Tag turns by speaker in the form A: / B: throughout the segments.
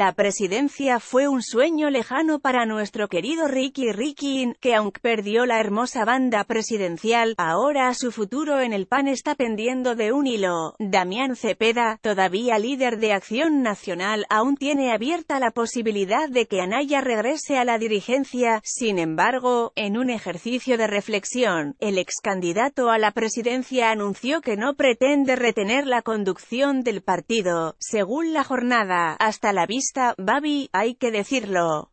A: La presidencia fue un sueño lejano para nuestro querido Ricky Rickin, que aunque perdió la hermosa banda presidencial, ahora su futuro en el PAN está pendiendo de un hilo. Damián Cepeda, todavía líder de Acción Nacional, aún tiene abierta la posibilidad de que Anaya regrese a la dirigencia, sin embargo, en un ejercicio de reflexión, el ex candidato a la presidencia anunció que no pretende retener la conducción del partido, según la jornada, hasta la vista Baby, Babi, hay que decirlo.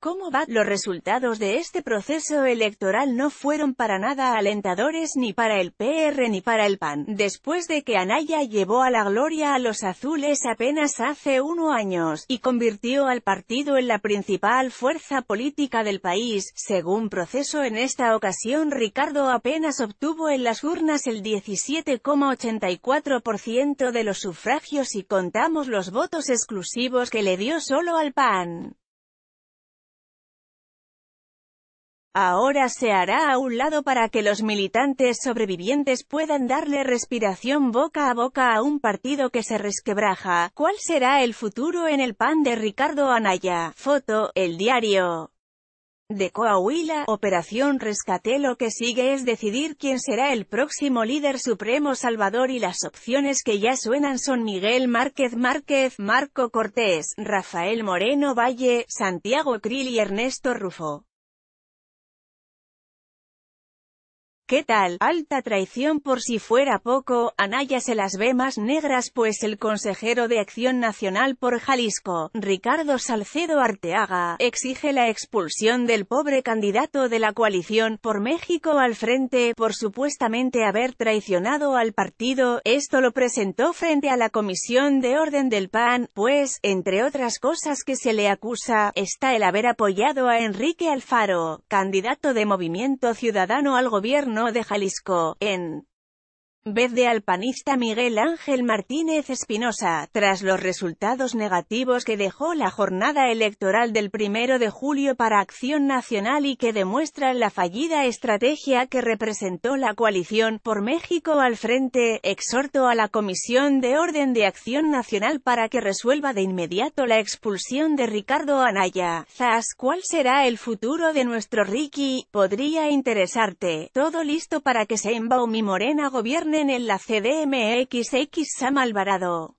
A: ¿Cómo va? Los resultados de este proceso electoral no fueron para nada alentadores ni para el PR ni para el PAN, después de que Anaya llevó a la gloria a los azules apenas hace uno años, y convirtió al partido en la principal fuerza política del país, según proceso en esta ocasión Ricardo apenas obtuvo en las urnas el 17,84% de los sufragios y contamos los votos exclusivos que le dio solo al PAN. Ahora se hará a un lado para que los militantes sobrevivientes puedan darle respiración boca a boca a un partido que se resquebraja. ¿Cuál será el futuro en el PAN de Ricardo Anaya? Foto, el diario. De Coahuila, Operación Rescate lo que sigue es decidir quién será el próximo líder supremo Salvador y las opciones que ya suenan son Miguel Márquez Márquez, Marco Cortés, Rafael Moreno Valle, Santiago Krill y Ernesto Rufo. ¿Qué tal? Alta traición por si fuera poco, Anaya se las ve más negras pues el consejero de Acción Nacional por Jalisco, Ricardo Salcedo Arteaga, exige la expulsión del pobre candidato de la coalición por México al frente por supuestamente haber traicionado al partido, esto lo presentó frente a la Comisión de Orden del PAN, pues, entre otras cosas que se le acusa, está el haber apoyado a Enrique Alfaro, candidato de Movimiento Ciudadano al gobierno de Jalisco, en vez de al panista Miguel Ángel Martínez Espinosa, tras los resultados negativos que dejó la jornada electoral del primero de julio para Acción Nacional y que demuestran la fallida estrategia que representó la coalición por México al frente, exhorto a la Comisión de Orden de Acción Nacional para que resuelva de inmediato la expulsión de Ricardo Anaya. Zas, ¿cuál será el futuro de nuestro Ricky? Podría interesarte. Todo listo para que se mi Morena gobierno? en la CDMXX Sam Alvarado.